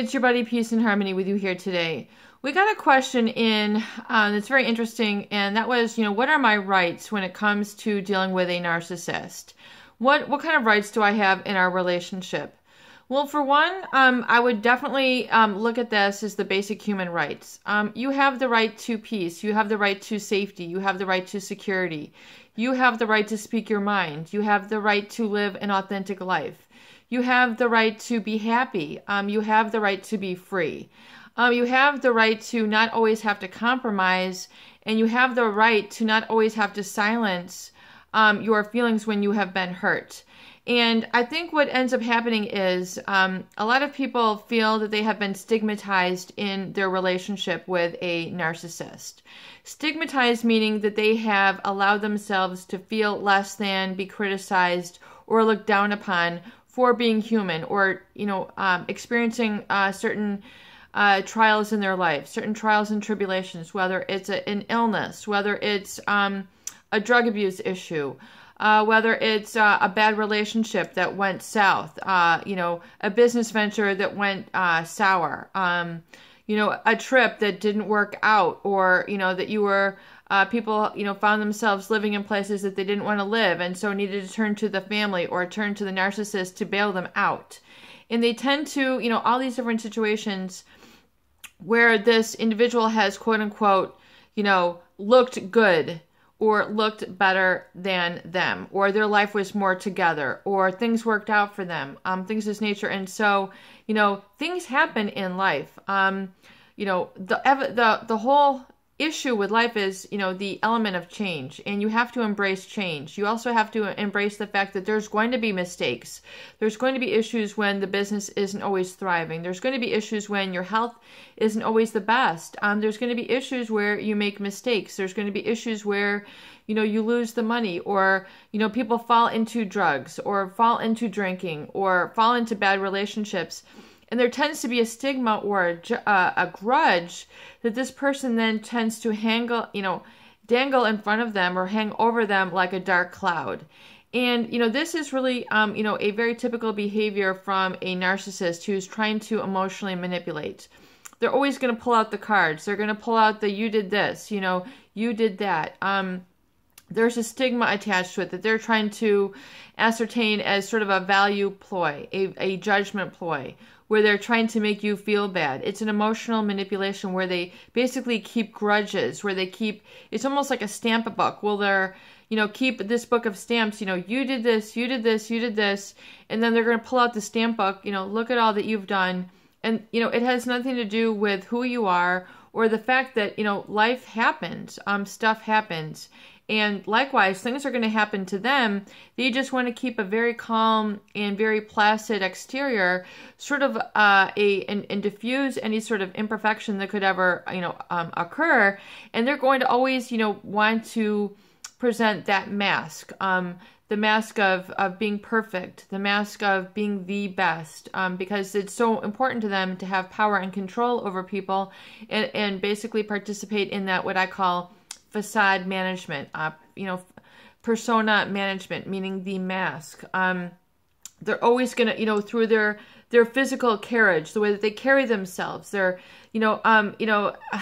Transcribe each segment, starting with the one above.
it's your buddy Peace and Harmony with you here today. We got a question in uh, that's very interesting, and that was, you know, what are my rights when it comes to dealing with a narcissist? What what kind of rights do I have in our relationship? Well, for one, um, I would definitely um, look at this as the basic human rights. Um, you have the right to peace. You have the right to safety. You have the right to security. You have the right to speak your mind. You have the right to live an authentic life. You have the right to be happy. Um, you have the right to be free. Um, you have the right to not always have to compromise, and you have the right to not always have to silence um, your feelings when you have been hurt. And I think what ends up happening is um, a lot of people feel that they have been stigmatized in their relationship with a narcissist. Stigmatized meaning that they have allowed themselves to feel less than, be criticized, or looked down upon for being human or you know um, experiencing uh, certain uh, trials in their life certain trials and tribulations whether it's a, an illness whether it's um, a drug abuse issue uh, whether it's uh, a bad relationship that went south uh, you know a business venture that went uh, sour um, you know, a trip that didn't work out or, you know, that you were uh, people, you know, found themselves living in places that they didn't want to live and so needed to turn to the family or turn to the narcissist to bail them out. And they tend to, you know, all these different situations where this individual has quote unquote, you know, looked good or looked better than them, or their life was more together, or things worked out for them, um, things of this nature. And so, you know, things happen in life. Um, you know, the the the whole issue with life is, you know, the element of change, and you have to embrace change. You also have to embrace the fact that there's going to be mistakes. There's going to be issues when the business isn't always thriving. There's going to be issues when your health isn't always the best. Um, there's going to be issues where you make mistakes. There's going to be issues where, you know, you lose the money, or you know, people fall into drugs, or fall into drinking, or fall into bad relationships. And there tends to be a stigma or a, uh, a grudge that this person then tends to hangle, you know, dangle in front of them or hang over them like a dark cloud. And you know, this is really um, you know a very typical behavior from a narcissist who's trying to emotionally manipulate. They're always going to pull out the cards. They're going to pull out the "you did this," you know, "you did that." Um, there's a stigma attached to it that they're trying to ascertain as sort of a value ploy, a, a judgment ploy, where they're trying to make you feel bad. It's an emotional manipulation where they basically keep grudges, where they keep it's almost like a stamp a book. Well, they're you know, keep this book of stamps, you know, you did this, you did this, you did this, and then they're going to pull out the stamp book, you know, look at all that you've done. And you know, it has nothing to do with who you are or the fact that, you know, life happens, um stuff happens and likewise, things are going to happen to them. They just want to keep a very calm and very placid exterior, sort of uh, a and, and diffuse any sort of imperfection that could ever you know um, occur. And they're going to always you know want to present that mask. Um, the mask of, of being perfect, the mask of being the best, um, because it's so important to them to have power and control over people and, and basically participate in that, what I call facade management, uh, you know, persona management, meaning the mask. Um, they're always going to, you know, through their their physical carriage, the way that they carry themselves, they're, you know, um, you know.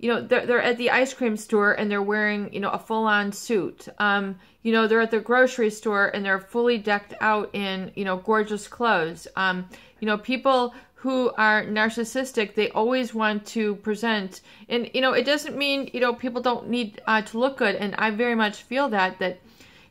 you know they're, they're at the ice cream store and they're wearing you know a full-on suit um you know they're at the grocery store and they're fully decked out in you know gorgeous clothes um you know, people who are narcissistic, they always want to present. And, you know, it doesn't mean, you know, people don't need uh, to look good. And I very much feel that, that,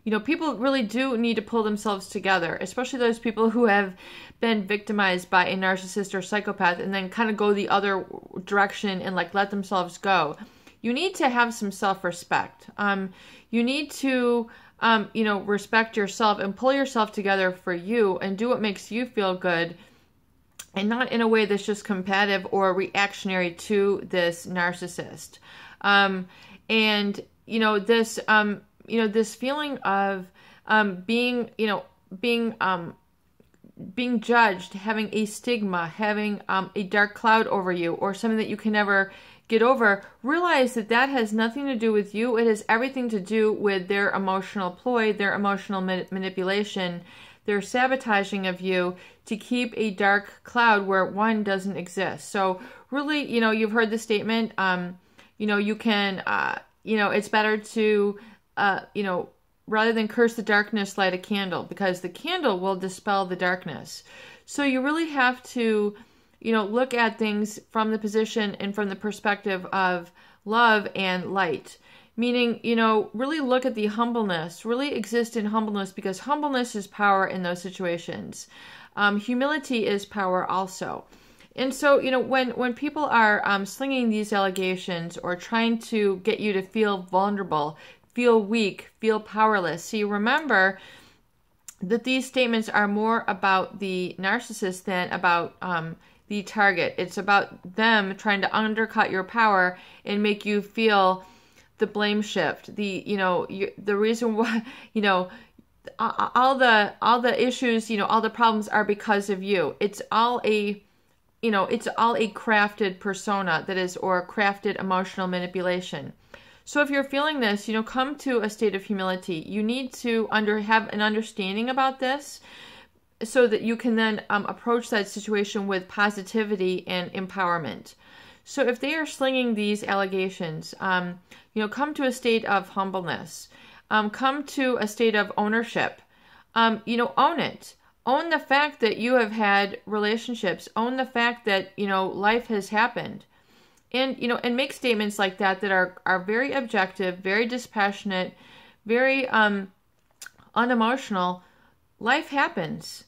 you know, people really do need to pull themselves together, especially those people who have been victimized by a narcissist or psychopath and then kind of go the other direction and like let themselves go. You need to have some self respect. Um, you need to, um, you know, respect yourself and pull yourself together for you and do what makes you feel good and not in a way that's just competitive or reactionary to this narcissist. Um, and you know this, um, you know this feeling of um, being, you know, being um, being judged, having a stigma, having um, a dark cloud over you, or something that you can never get over, realize that that has nothing to do with you. It has everything to do with their emotional ploy, their emotional ma manipulation, they're sabotaging of you to keep a dark cloud where one doesn't exist. So really, you know, you've heard the statement, um, you know, you can, uh, you know, it's better to, uh, you know, rather than curse the darkness, light a candle because the candle will dispel the darkness. So you really have to, you know, look at things from the position and from the perspective of love and light meaning, you know, really look at the humbleness, really exist in humbleness because humbleness is power in those situations. Um, humility is power also. And so, you know, when, when people are um, slinging these allegations or trying to get you to feel vulnerable, feel weak, feel powerless, see, remember that these statements are more about the narcissist than about um, the target. It's about them trying to undercut your power and make you feel the blame shift, the you know you, the reason why you know all the all the issues you know all the problems are because of you it's all a you know it's all a crafted persona that is or crafted emotional manipulation so if you're feeling this you know come to a state of humility you need to under have an understanding about this so that you can then um, approach that situation with positivity and empowerment so if they are slinging these allegations, um, you know, come to a state of humbleness, um, come to a state of ownership. Um, you know, own it. Own the fact that you have had relationships. Own the fact that you know life has happened, and you know, and make statements like that that are are very objective, very dispassionate, very um, unemotional. Life happens,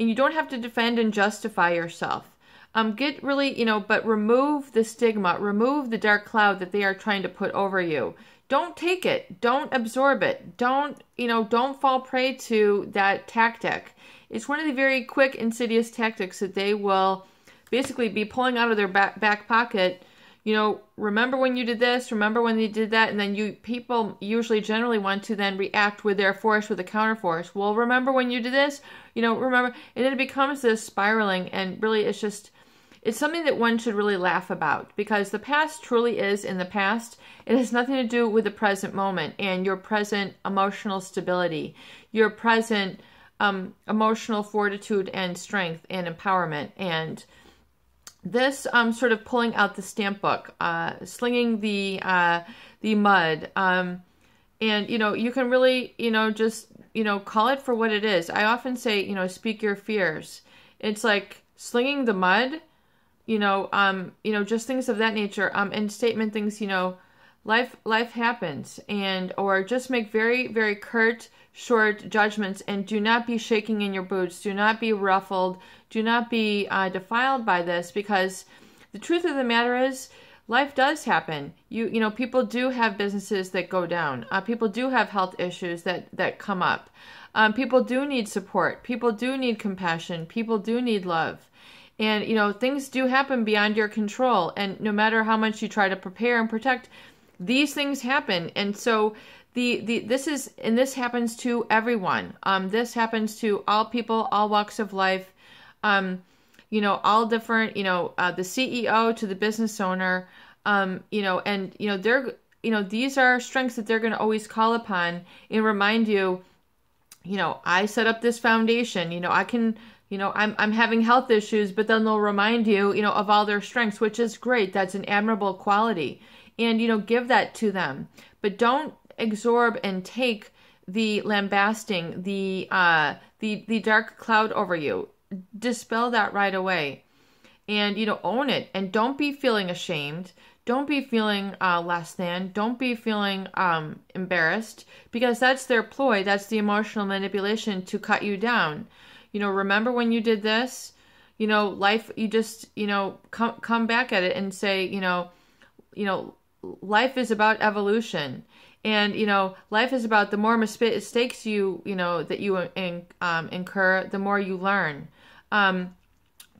and you don't have to defend and justify yourself. Um, get really, you know, but remove the stigma, remove the dark cloud that they are trying to put over you. Don't take it, don't absorb it, don't, you know, don't fall prey to that tactic. It's one of the very quick, insidious tactics that they will basically be pulling out of their back, back pocket. You know, remember when you did this, remember when they did that, and then you people usually generally want to then react with their force with a counterforce. Well, remember when you did this, you know, remember, and then it becomes this spiraling, and really it's just it's something that one should really laugh about because the past truly is in the past. It has nothing to do with the present moment and your present emotional stability, your present um, emotional fortitude and strength and empowerment. And this um, sort of pulling out the stamp book, uh, slinging the uh, the mud. Um, and you know you can really you know just you know call it for what it is i often say you know speak your fears it's like slinging the mud you know, um, you know, just things of that nature. Um, and statement things, you know, life life happens, and or just make very very curt, short judgments, and do not be shaking in your boots. Do not be ruffled. Do not be uh, defiled by this, because the truth of the matter is, life does happen. You you know, people do have businesses that go down. Uh, people do have health issues that that come up. Um, people do need support. People do need compassion. People do need love. And, you know, things do happen beyond your control. And no matter how much you try to prepare and protect, these things happen. And so the, the this is and this happens to everyone. Um, this happens to all people, all walks of life. Um, you know, all different, you know, uh, the CEO to the business owner, um, you know, and you know, they're you know, these are strengths that they're going to always call upon and remind you, you know, I set up this foundation, you know, I can you know, I'm, I'm having health issues, but then they'll remind you, you know, of all their strengths, which is great. That's an admirable quality. And, you know, give that to them. But don't absorb and take the lambasting, the, uh, the, the dark cloud over you. Dispel that right away. And, you know, own it. And don't be feeling ashamed. Don't be feeling uh, less than. Don't be feeling um, embarrassed because that's their ploy. That's the emotional manipulation to cut you down you know, remember when you did this? You know, life, you just, you know, come, come back at it and say, you know, you know, life is about evolution. And, you know, life is about the more mistakes you, you know, that you in, um, incur, the more you learn. Um,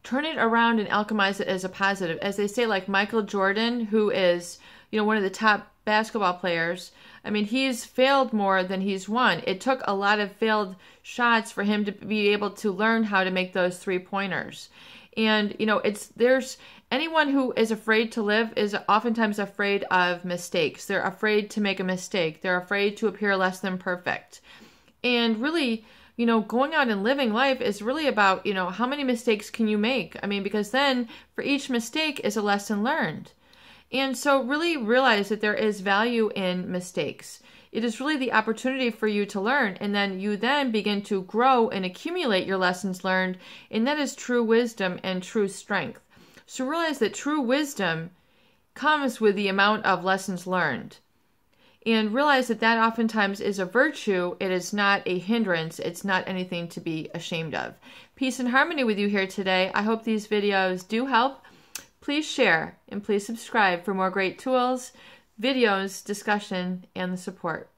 turn it around and alchemize it as a positive. As they say, like Michael Jordan, who is, you know, one of the top basketball players, I mean, he's failed more than he's won. It took a lot of failed shots for him to be able to learn how to make those three pointers. And, you know, it's there's anyone who is afraid to live is oftentimes afraid of mistakes. They're afraid to make a mistake, they're afraid to appear less than perfect. And really, you know, going out and living life is really about, you know, how many mistakes can you make? I mean, because then for each mistake is a lesson learned. And so really realize that there is value in mistakes. It is really the opportunity for you to learn and then you then begin to grow and accumulate your lessons learned and that is true wisdom and true strength. So realize that true wisdom comes with the amount of lessons learned. And realize that that oftentimes is a virtue. It is not a hindrance. It's not anything to be ashamed of. Peace and harmony with you here today. I hope these videos do help. Please share and please subscribe for more great tools, videos, discussion, and the support.